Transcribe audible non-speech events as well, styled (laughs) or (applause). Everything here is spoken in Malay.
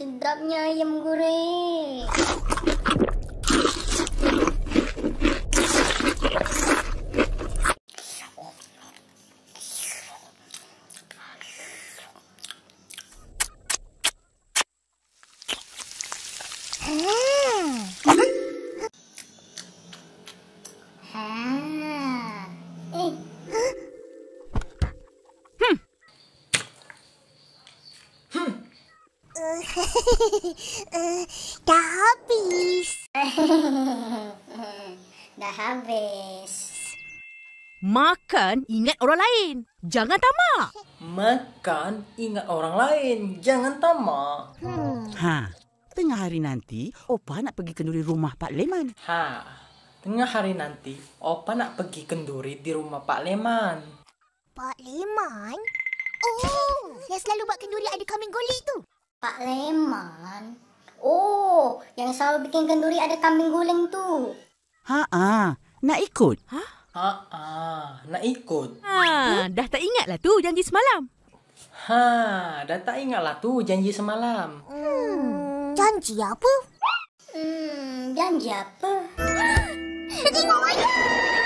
sedapnya ayam goreng. (laughs) dah habis. (laughs) dah habis. Makan ingat orang lain. Jangan tamak. Makan ingat orang lain. Jangan tamak. Hmm. Ha. Tengah hari nanti, Opa nak pergi kenduri rumah Pak Leman. Ha. Tengah hari nanti, Opa nak pergi kenduri di rumah Pak Leman. Pak Leman? Oh, yang selalu buat kenduri ada kambing goli tu. Pak Leman. Oh, yang selalu bikin kenduri ada kambing guling tu. Ha ah, nak ikut? Ha? Ha ah, nak ikut. Ha, dah tak ingatlah tu janji semalam. Ha, dah tak ingatlah tu janji semalam. Hmm, janji apa? Hmm, janji apa? (gasps) Tengok ayah!